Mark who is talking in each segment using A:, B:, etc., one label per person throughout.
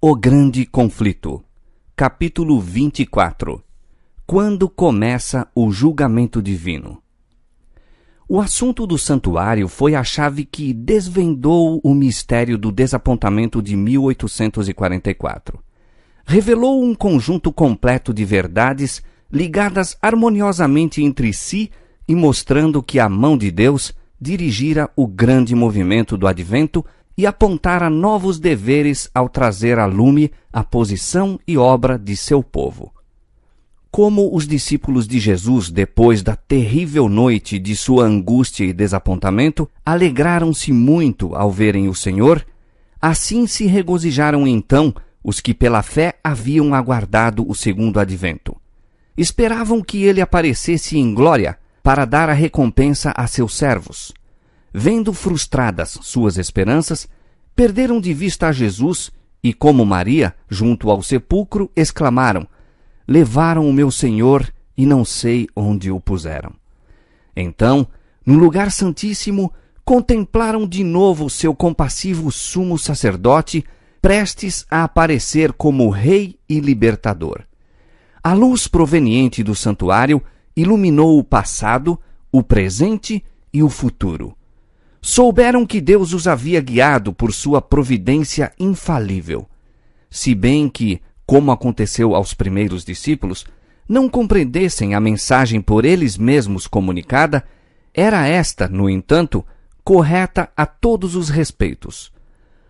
A: O Grande Conflito, capítulo 24 Quando começa o julgamento divino? O assunto do santuário foi a chave que desvendou o mistério do desapontamento de 1844. Revelou um conjunto completo de verdades ligadas harmoniosamente entre si e mostrando que a mão de Deus dirigira o grande movimento do advento e apontara novos deveres ao trazer a lume a posição e obra de seu povo. Como os discípulos de Jesus, depois da terrível noite de sua angústia e desapontamento, alegraram-se muito ao verem o Senhor, assim se regozijaram então os que pela fé haviam aguardado o segundo advento. Esperavam que ele aparecesse em glória para dar a recompensa a seus servos vendo frustradas suas esperanças, perderam de vista a Jesus e, como Maria, junto ao sepulcro, exclamaram: Levaram o meu Senhor e não sei onde o puseram. Então, no lugar santíssimo, contemplaram de novo seu compassivo sumo sacerdote, prestes a aparecer como Rei e Libertador. A luz proveniente do santuário iluminou o passado, o presente e o futuro souberam que Deus os havia guiado por sua providência infalível. Se bem que, como aconteceu aos primeiros discípulos, não compreendessem a mensagem por eles mesmos comunicada, era esta, no entanto, correta a todos os respeitos.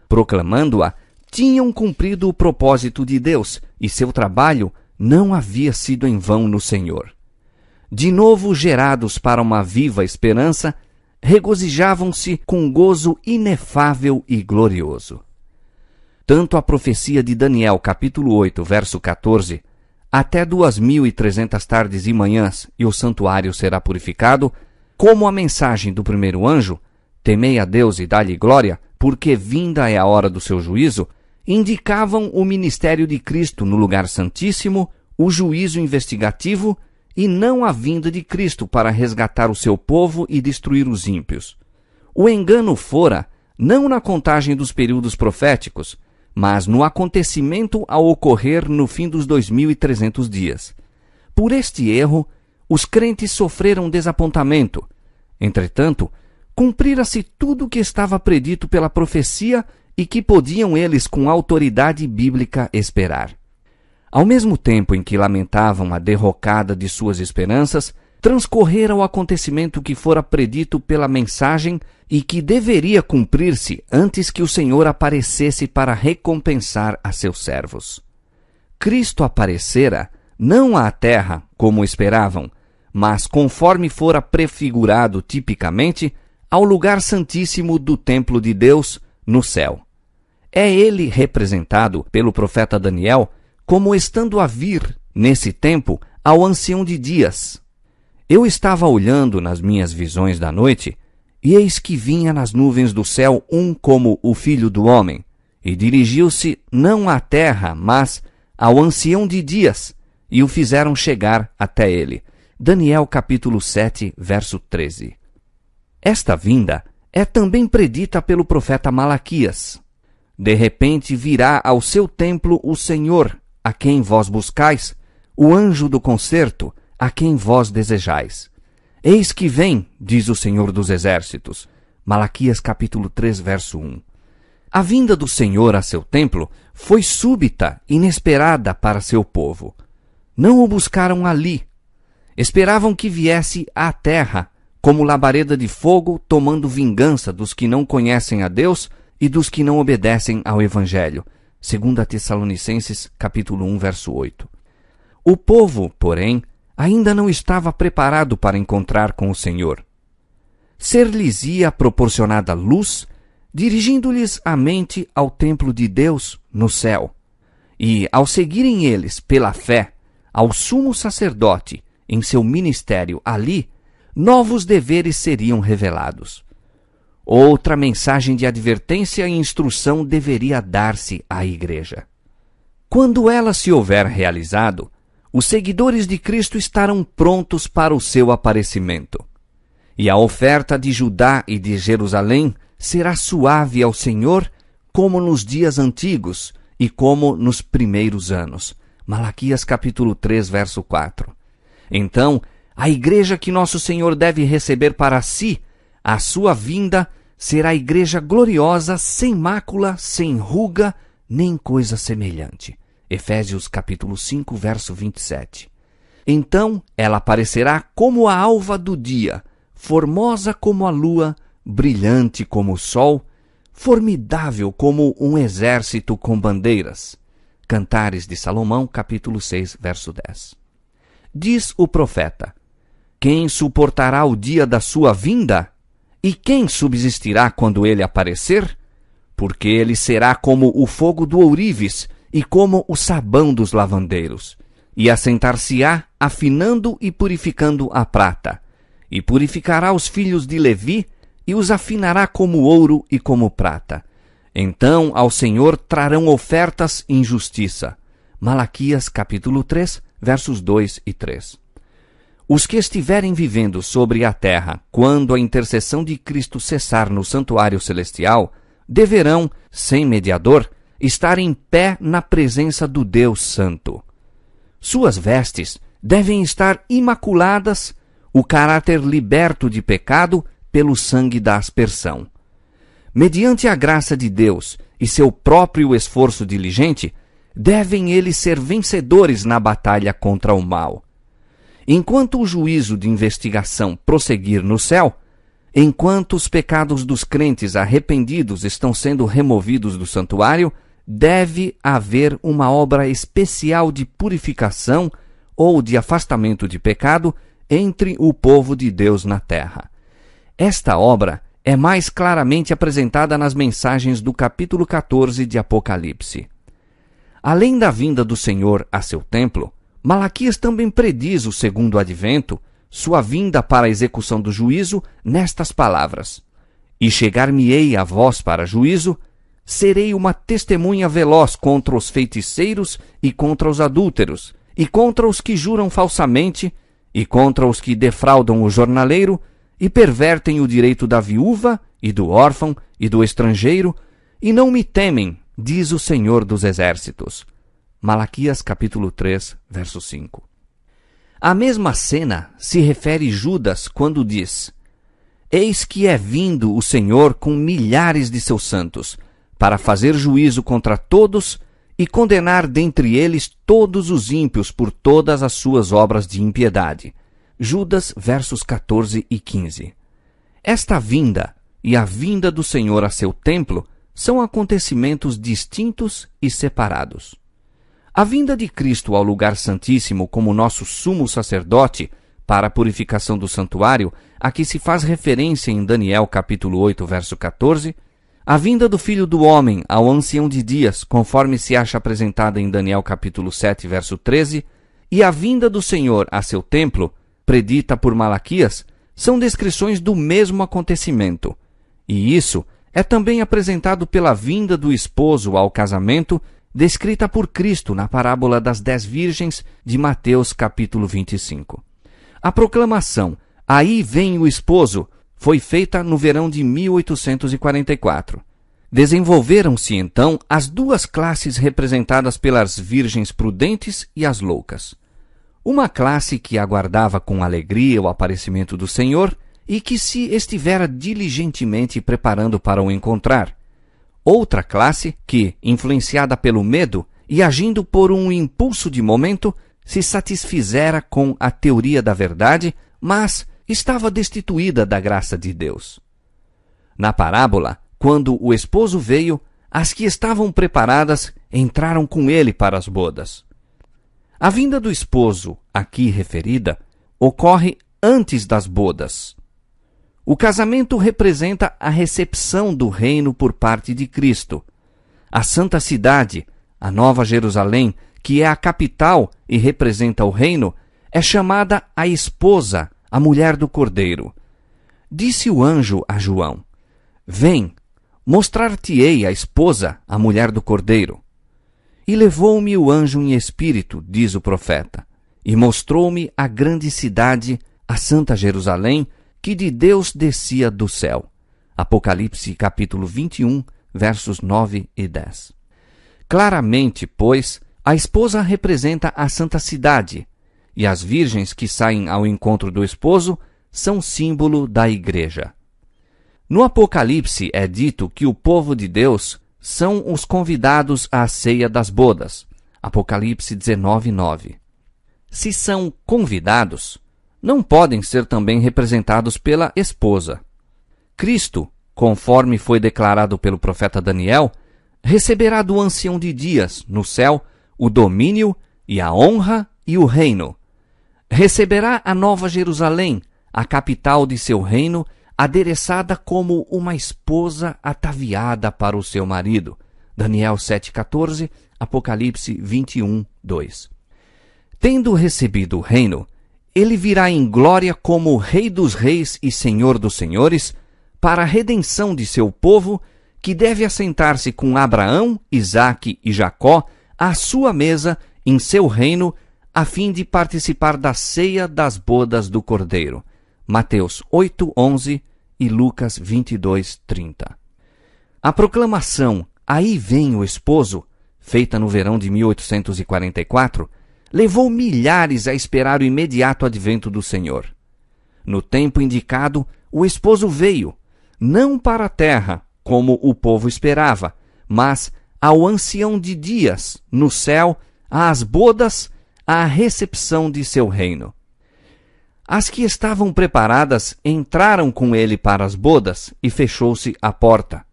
A: Proclamando-a, tinham cumprido o propósito de Deus e seu trabalho não havia sido em vão no Senhor. De novo gerados para uma viva esperança, regozijavam-se com gozo inefável e glorioso. Tanto a profecia de Daniel, capítulo 8, verso 14, até duas mil e trezentas tardes e manhãs e o santuário será purificado, como a mensagem do primeiro anjo, temei a Deus e dá-lhe glória, porque vinda é a hora do seu juízo, indicavam o ministério de Cristo no lugar santíssimo, o juízo investigativo e não a vinda de Cristo para resgatar o seu povo e destruir os ímpios. O engano fora não na contagem dos períodos proféticos, mas no acontecimento a ocorrer no fim dos 2300 dias. Por este erro, os crentes sofreram desapontamento. Entretanto, cumprira-se tudo o que estava predito pela profecia e que podiam eles com autoridade bíblica esperar. Ao mesmo tempo em que lamentavam a derrocada de suas esperanças, transcorrera o acontecimento que fora predito pela mensagem e que deveria cumprir-se antes que o Senhor aparecesse para recompensar a seus servos. Cristo aparecera não à terra, como esperavam, mas conforme fora prefigurado tipicamente, ao lugar santíssimo do templo de Deus, no céu. É ele representado pelo profeta Daniel como estando a vir, nesse tempo, ao ancião de dias. Eu estava olhando nas minhas visões da noite, e eis que vinha nas nuvens do céu um como o filho do homem, e dirigiu-se não à terra, mas ao ancião de dias, e o fizeram chegar até ele. Daniel capítulo 7, verso 13. Esta vinda é também predita pelo profeta Malaquias. De repente virá ao seu templo o Senhor, a quem vós buscais, o anjo do concerto, a quem vós desejais. Eis que vem, diz o Senhor dos Exércitos. Malaquias capítulo 3, verso 1. A vinda do Senhor a seu templo foi súbita, inesperada para seu povo. Não o buscaram ali. Esperavam que viesse à terra, como labareda de fogo, tomando vingança dos que não conhecem a Deus e dos que não obedecem ao Evangelho, 2 Tessalonicenses capítulo 1, verso 8. O povo, porém, ainda não estava preparado para encontrar com o Senhor. Ser-lhes-ia proporcionada luz, dirigindo-lhes a mente ao templo de Deus no céu. E, ao seguirem eles pela fé ao sumo sacerdote em seu ministério ali, novos deveres seriam revelados. Outra mensagem de advertência e instrução deveria dar-se à igreja. Quando ela se houver realizado, os seguidores de Cristo estarão prontos para o seu aparecimento. E a oferta de Judá e de Jerusalém será suave ao Senhor, como nos dias antigos e como nos primeiros anos. Malaquias capítulo 3, verso 4. Então, a igreja que nosso Senhor deve receber para si, a sua vinda será a igreja gloriosa, sem mácula, sem ruga, nem coisa semelhante. Efésios capítulo 5, verso 27. Então ela aparecerá como a alva do dia, formosa como a lua, brilhante como o sol, formidável como um exército com bandeiras. Cantares de Salomão, capítulo 6, verso 10. Diz o profeta: Quem suportará o dia da sua vinda? E quem subsistirá quando ele aparecer? Porque ele será como o fogo do ourives e como o sabão dos lavandeiros. E assentar-se-á, afinando e purificando a prata. E purificará os filhos de Levi e os afinará como ouro e como prata. Então ao Senhor trarão ofertas em justiça. Malaquias capítulo 3, versos 2 e 3. Os que estiverem vivendo sobre a terra quando a intercessão de Cristo cessar no santuário celestial, deverão, sem mediador, estar em pé na presença do Deus Santo. Suas vestes devem estar imaculadas, o caráter liberto de pecado pelo sangue da aspersão. Mediante a graça de Deus e seu próprio esforço diligente, devem eles ser vencedores na batalha contra o mal. Enquanto o juízo de investigação prosseguir no céu, enquanto os pecados dos crentes arrependidos estão sendo removidos do santuário, deve haver uma obra especial de purificação ou de afastamento de pecado entre o povo de Deus na terra. Esta obra é mais claramente apresentada nas mensagens do capítulo 14 de Apocalipse. Além da vinda do Senhor a seu templo, Malaquias também prediz o segundo advento, sua vinda para a execução do juízo, nestas palavras: E chegar-me-ei a vós para juízo, serei uma testemunha veloz contra os feiticeiros e contra os adúlteros, e contra os que juram falsamente, e contra os que defraudam o jornaleiro, e pervertem o direito da viúva, e do órfão, e do estrangeiro, e não me temem, diz o Senhor dos Exércitos. Malaquias capítulo 3, verso 5. A mesma cena se refere Judas quando diz: Eis que é vindo o Senhor com milhares de seus santos, para fazer juízo contra todos e condenar dentre eles todos os ímpios por todas as suas obras de impiedade. Judas versos 14 e 15. Esta vinda e a vinda do Senhor a seu templo são acontecimentos distintos e separados. A vinda de Cristo ao lugar santíssimo como nosso sumo sacerdote para a purificação do santuário, a que se faz referência em Daniel capítulo 8, verso 14, a vinda do filho do homem ao ancião de dias, conforme se acha apresentada em Daniel capítulo 7, verso 13, e a vinda do Senhor a seu templo, predita por Malaquias, são descrições do mesmo acontecimento. E isso é também apresentado pela vinda do esposo ao casamento descrita por Cristo na parábola das dez virgens de Mateus capítulo 25. A proclamação Aí vem o esposo foi feita no verão de 1844. Desenvolveram-se então as duas classes representadas pelas virgens prudentes e as loucas. Uma classe que aguardava com alegria o aparecimento do Senhor e que se estivera diligentemente preparando para o encontrar, Outra classe que, influenciada pelo medo e agindo por um impulso de momento, se satisfizera com a teoria da verdade, mas estava destituída da graça de Deus. Na parábola, quando o esposo veio, as que estavam preparadas entraram com ele para as bodas. A vinda do esposo, aqui referida, ocorre antes das bodas. O casamento representa a recepção do reino por parte de Cristo. A Santa Cidade, a Nova Jerusalém, que é a capital e representa o reino, é chamada a esposa, a mulher do cordeiro. Disse o anjo a João: Vem, mostrar-te-ei a esposa, a mulher do cordeiro. E levou-me o anjo em espírito, diz o profeta, e mostrou-me a grande cidade, a Santa Jerusalém, que de Deus descia do céu. Apocalipse capítulo 21, versos 9 e 10. Claramente, pois, a esposa representa a santa cidade, e as virgens que saem ao encontro do esposo são símbolo da igreja. No Apocalipse é dito que o povo de Deus são os convidados à ceia das bodas. Apocalipse 19:9. Se são convidados, não podem ser também representados pela esposa. Cristo, conforme foi declarado pelo profeta Daniel, receberá do ancião de dias, no céu, o domínio e a honra e o reino. Receberá a nova Jerusalém, a capital de seu reino, adereçada como uma esposa ataviada para o seu marido. Daniel 7,14, Apocalipse 21, 2. Tendo recebido o reino, ele virá em glória como Rei dos Reis e Senhor dos Senhores, para a redenção de seu povo, que deve assentar-se com Abraão, Isaque e Jacó à sua mesa em seu reino, a fim de participar da ceia das bodas do Cordeiro. Mateus 8:11 e Lucas 22:30. A proclamação Aí vem o esposo, feita no verão de 1844, levou milhares a esperar o imediato advento do Senhor. No tempo indicado, o esposo veio, não para a terra, como o povo esperava, mas ao ancião de dias, no céu, às bodas, à recepção de seu reino. As que estavam preparadas entraram com ele para as bodas e fechou-se a porta.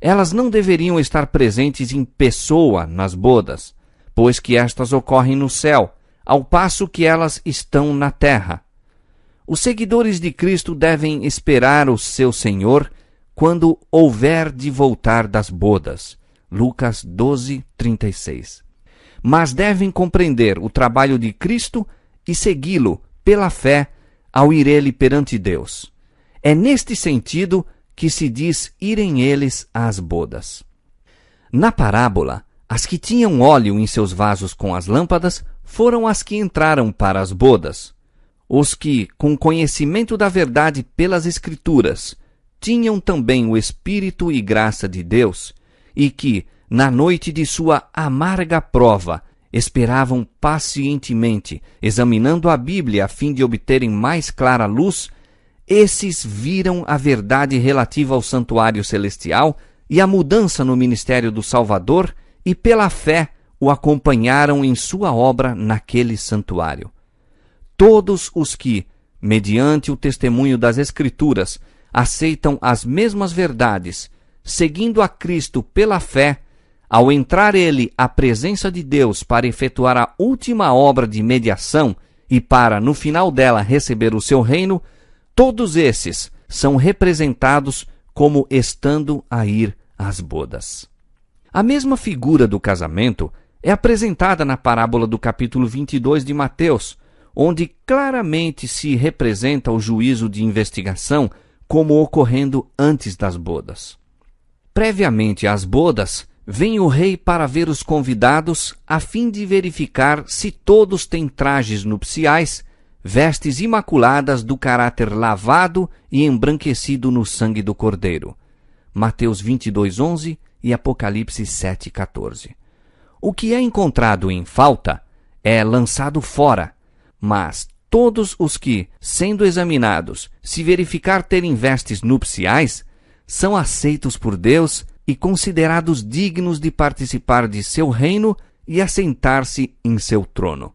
A: Elas não deveriam estar presentes em pessoa nas bodas, pois que estas ocorrem no céu, ao passo que elas estão na terra. Os seguidores de Cristo devem esperar o seu Senhor quando houver de voltar das bodas. Lucas 12, 36. Mas devem compreender o trabalho de Cristo e segui-lo pela fé ao ir ele perante Deus. É neste sentido que se diz irem eles às bodas. Na parábola, as que tinham óleo em seus vasos com as lâmpadas foram as que entraram para as bodas. Os que, com conhecimento da verdade pelas Escrituras, tinham também o Espírito e graça de Deus, e que, na noite de sua amarga prova, esperavam pacientemente, examinando a Bíblia a fim de obterem mais clara luz, esses viram a verdade relativa ao santuário celestial e a mudança no ministério do Salvador e pela fé o acompanharam em sua obra naquele santuário. Todos os que, mediante o testemunho das Escrituras, aceitam as mesmas verdades, seguindo a Cristo pela fé, ao entrar ele à presença de Deus para efetuar a última obra de mediação e para, no final dela, receber o seu reino, todos esses são representados como estando a ir às bodas. A mesma figura do casamento é apresentada na parábola do capítulo 22 de Mateus, onde claramente se representa o juízo de investigação como ocorrendo antes das bodas. Previamente às bodas, vem o rei para ver os convidados a fim de verificar se todos têm trajes nupciais, vestes imaculadas do caráter lavado e embranquecido no sangue do cordeiro. Mateus 22:11 e Apocalipse 7,14. O que é encontrado em falta é lançado fora, mas todos os que, sendo examinados, se verificar terem vestes nupciais, são aceitos por Deus e considerados dignos de participar de seu reino e assentar-se em seu trono.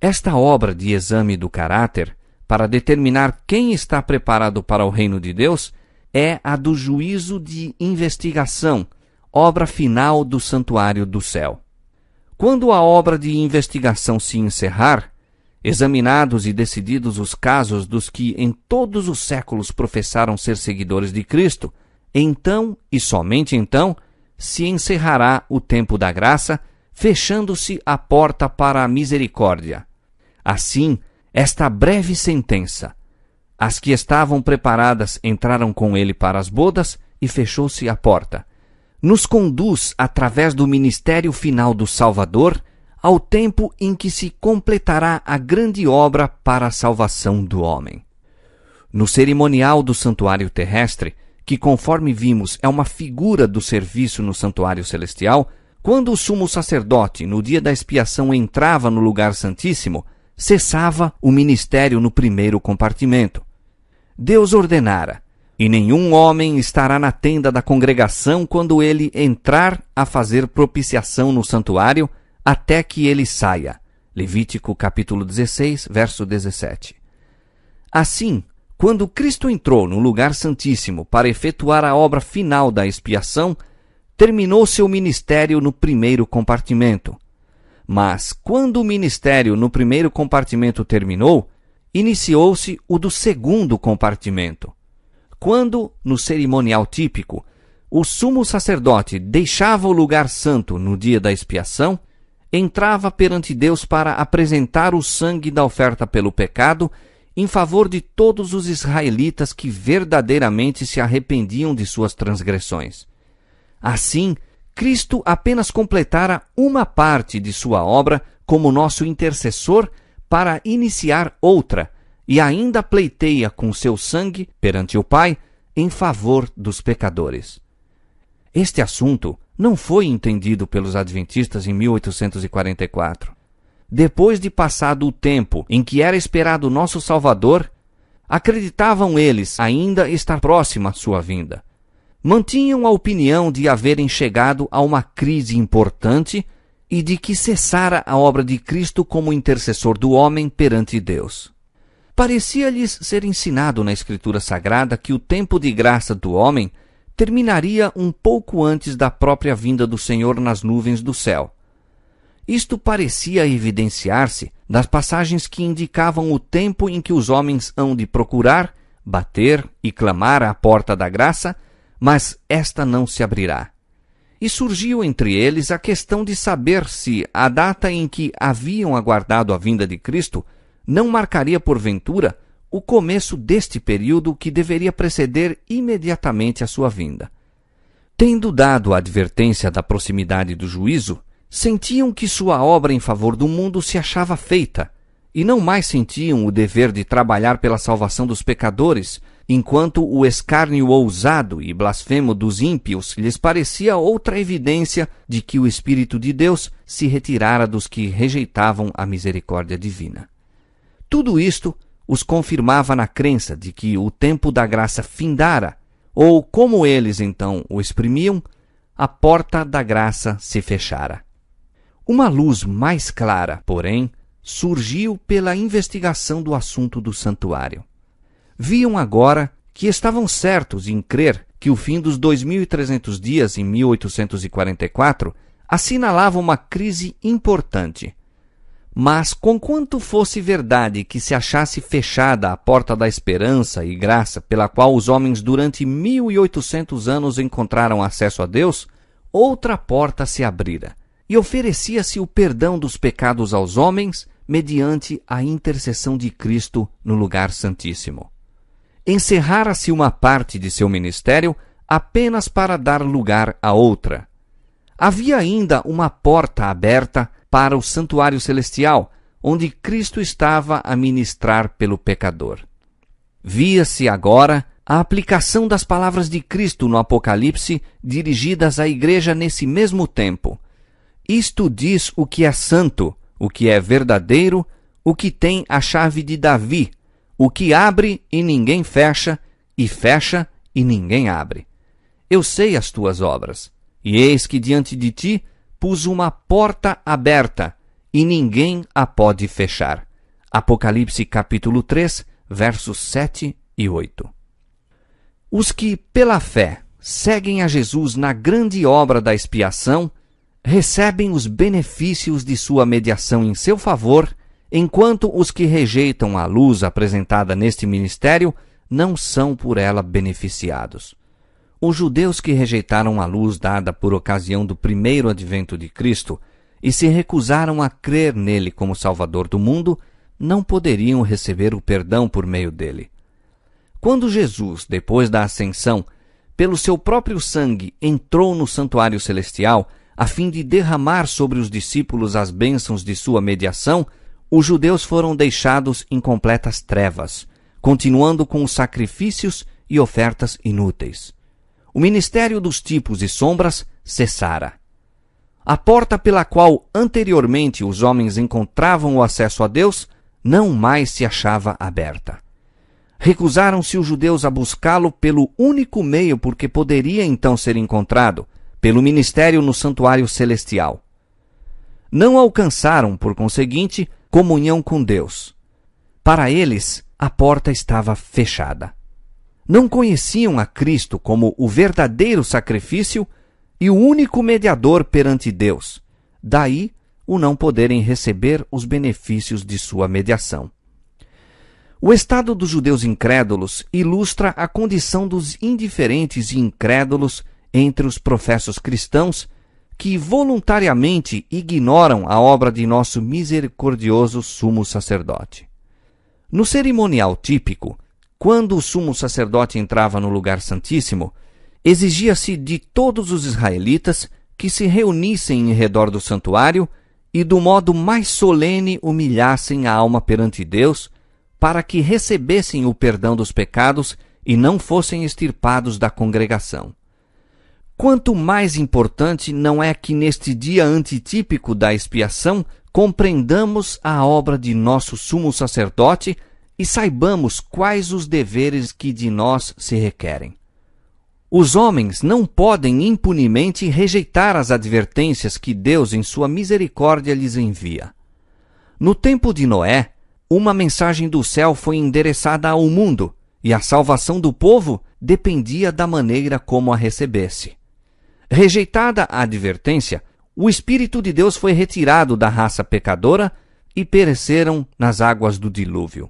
A: Esta obra de exame do caráter, para determinar quem está preparado para o reino de Deus, é a do juízo de investigação obra final do Santuário do Céu. Quando a obra de investigação se encerrar, examinados e decididos os casos dos que em todos os séculos professaram ser seguidores de Cristo, então e somente então se encerrará o tempo da graça, fechando-se a porta para a misericórdia. Assim, esta breve sentença. As que estavam preparadas entraram com ele para as bodas e fechou-se a porta nos conduz através do ministério final do Salvador ao tempo em que se completará a grande obra para a salvação do homem. No cerimonial do santuário terrestre, que conforme vimos é uma figura do serviço no santuário celestial, quando o sumo sacerdote no dia da expiação entrava no lugar santíssimo, cessava o ministério no primeiro compartimento. Deus ordenara e nenhum homem estará na tenda da congregação quando ele entrar a fazer propiciação no santuário, até que ele saia. Levítico capítulo 16, verso 17. Assim, quando Cristo entrou no lugar santíssimo para efetuar a obra final da expiação, terminou seu ministério no primeiro compartimento. Mas, quando o ministério no primeiro compartimento terminou, iniciou-se o do segundo compartimento. Quando, no cerimonial típico, o sumo sacerdote deixava o lugar santo no dia da expiação, entrava perante Deus para apresentar o sangue da oferta pelo pecado em favor de todos os israelitas que verdadeiramente se arrependiam de suas transgressões. Assim, Cristo apenas completara uma parte de sua obra como nosso intercessor para iniciar outra, e ainda pleiteia com seu sangue perante o Pai em favor dos pecadores. Este assunto não foi entendido pelos adventistas em 1844. Depois de passado o tempo em que era esperado nosso Salvador, acreditavam eles ainda estar próxima sua vinda. Mantinham a opinião de haverem chegado a uma crise importante e de que cessara a obra de Cristo como intercessor do homem perante Deus. Parecia-lhes ser ensinado na Escritura Sagrada que o tempo de graça do homem terminaria um pouco antes da própria vinda do Senhor nas nuvens do céu. Isto parecia evidenciar-se nas passagens que indicavam o tempo em que os homens hão de procurar, bater e clamar à porta da graça, mas esta não se abrirá. E surgiu entre eles a questão de saber se a data em que haviam aguardado a vinda de Cristo não marcaria porventura o começo deste período que deveria preceder imediatamente a sua vinda. Tendo dado a advertência da proximidade do juízo, sentiam que sua obra em favor do mundo se achava feita, e não mais sentiam o dever de trabalhar pela salvação dos pecadores, enquanto o escárnio ousado e blasfemo dos ímpios lhes parecia outra evidência de que o Espírito de Deus se retirara dos que rejeitavam a misericórdia divina. Tudo isto os confirmava na crença de que o tempo da graça findara, ou como eles então o exprimiam, a porta da graça se fechara. Uma luz mais clara, porém, surgiu pela investigação do assunto do santuário. Viam agora que estavam certos em crer que o fim dos 2.300 dias em 1844 assinalava uma crise importante, mas, conquanto fosse verdade que se achasse fechada a porta da esperança e graça pela qual os homens durante mil e oitocentos anos encontraram acesso a Deus, outra porta se abrira, e oferecia-se o perdão dos pecados aos homens mediante a intercessão de Cristo no lugar santíssimo. Encerrara-se uma parte de seu ministério apenas para dar lugar a outra. Havia ainda uma porta aberta para o santuário celestial, onde Cristo estava a ministrar pelo pecador. Via-se agora a aplicação das palavras de Cristo no Apocalipse dirigidas à igreja nesse mesmo tempo. Isto diz o que é santo, o que é verdadeiro, o que tem a chave de Davi, o que abre e ninguém fecha, e fecha e ninguém abre. Eu sei as tuas obras, e eis que diante de ti pus uma porta aberta e ninguém a pode fechar. Apocalipse capítulo 3, versos 7 e 8. Os que, pela fé, seguem a Jesus na grande obra da expiação, recebem os benefícios de sua mediação em seu favor, enquanto os que rejeitam a luz apresentada neste ministério não são por ela beneficiados. Os judeus que rejeitaram a luz dada por ocasião do primeiro advento de Cristo e se recusaram a crer nele como Salvador do mundo, não poderiam receber o perdão por meio dele. Quando Jesus, depois da ascensão, pelo seu próprio sangue entrou no santuário celestial a fim de derramar sobre os discípulos as bênçãos de sua mediação, os judeus foram deixados em completas trevas, continuando com os sacrifícios e ofertas inúteis o ministério dos tipos e sombras cessara. A porta pela qual anteriormente os homens encontravam o acesso a Deus não mais se achava aberta. Recusaram-se os judeus a buscá-lo pelo único meio porque poderia então ser encontrado, pelo ministério no santuário celestial. Não alcançaram, por conseguinte, comunhão com Deus. Para eles, a porta estava fechada não conheciam a Cristo como o verdadeiro sacrifício e o único mediador perante Deus, daí o não poderem receber os benefícios de sua mediação. O estado dos judeus incrédulos ilustra a condição dos indiferentes e incrédulos entre os professos cristãos que voluntariamente ignoram a obra de nosso misericordioso sumo sacerdote. No cerimonial típico, quando o sumo sacerdote entrava no lugar santíssimo, exigia-se de todos os israelitas que se reunissem em redor do santuário e do modo mais solene humilhassem a alma perante Deus, para que recebessem o perdão dos pecados e não fossem extirpados da congregação. Quanto mais importante não é que neste dia antitípico da expiação compreendamos a obra de nosso sumo sacerdote e saibamos quais os deveres que de nós se requerem. Os homens não podem impunemente rejeitar as advertências que Deus, em sua misericórdia, lhes envia. No tempo de Noé, uma mensagem do céu foi endereçada ao mundo, e a salvação do povo dependia da maneira como a recebesse. Rejeitada a advertência, o Espírito de Deus foi retirado da raça pecadora e pereceram nas águas do dilúvio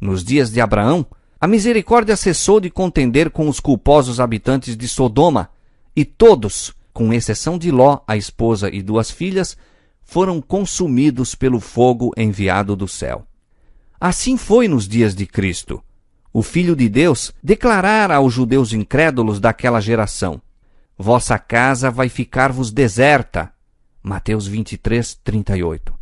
A: nos dias de Abraão, a misericórdia cessou de contender com os culposos habitantes de Sodoma, e todos, com exceção de Ló, a esposa e duas filhas, foram consumidos pelo fogo enviado do céu. Assim foi nos dias de Cristo. O Filho de Deus declarara aos judeus incrédulos daquela geração: Vossa casa vai ficar-vos deserta. Mateus 23, 38.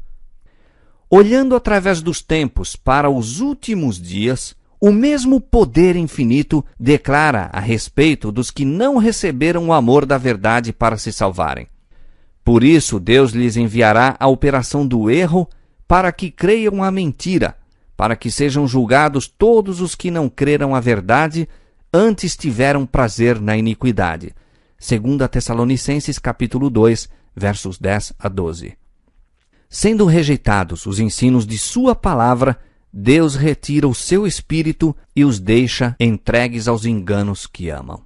A: Olhando através dos tempos para os últimos dias, o mesmo poder infinito declara a respeito dos que não receberam o amor da verdade para se salvarem. Por isso, Deus lhes enviará a operação do erro para que creiam a mentira, para que sejam julgados todos os que não creram a verdade, antes tiveram prazer na iniquidade. 2 Tessalonicenses capítulo 2, versos 10 a 12. Sendo rejeitados os ensinos de Sua palavra, Deus retira o seu espírito e os deixa entregues aos enganos que amam.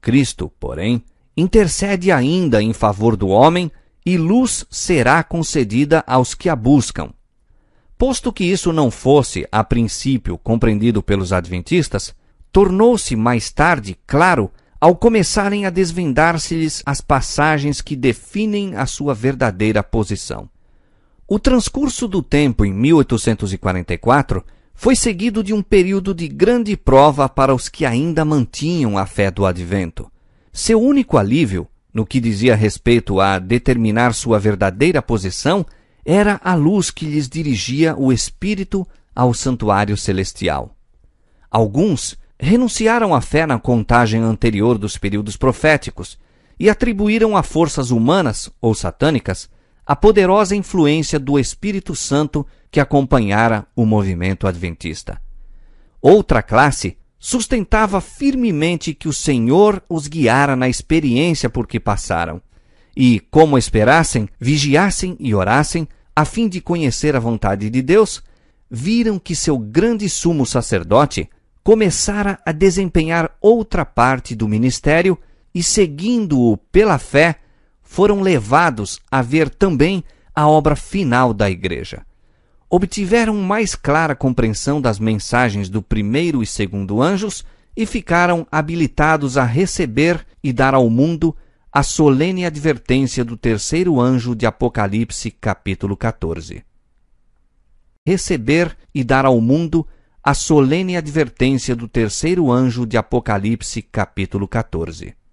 A: Cristo, porém, intercede ainda em favor do homem e luz será concedida aos que a buscam. Posto que isso não fosse, a princípio, compreendido pelos adventistas, tornou-se mais tarde claro ao começarem a desvendar-se-lhes as passagens que definem a sua verdadeira posição. O transcurso do tempo em 1844 foi seguido de um período de grande prova para os que ainda mantinham a fé do advento. Seu único alívio, no que dizia respeito a determinar sua verdadeira posição, era a luz que lhes dirigia o Espírito ao santuário celestial. Alguns renunciaram à fé na contagem anterior dos períodos proféticos e atribuíram a forças humanas ou satânicas a poderosa influência do Espírito Santo que acompanhara o movimento adventista. Outra classe sustentava firmemente que o Senhor os guiara na experiência por que passaram, e, como esperassem, vigiassem e orassem, a fim de conhecer a vontade de Deus, viram que seu grande sumo sacerdote começara a desempenhar outra parte do ministério e, seguindo-o pela fé, foram levados a ver também a obra final da Igreja. Obtiveram mais clara compreensão das mensagens do primeiro e segundo anjos e ficaram habilitados a receber e dar ao mundo a solene advertência do terceiro anjo de Apocalipse, capítulo 14. Receber e dar ao mundo a solene advertência do terceiro anjo de Apocalipse, capítulo 14.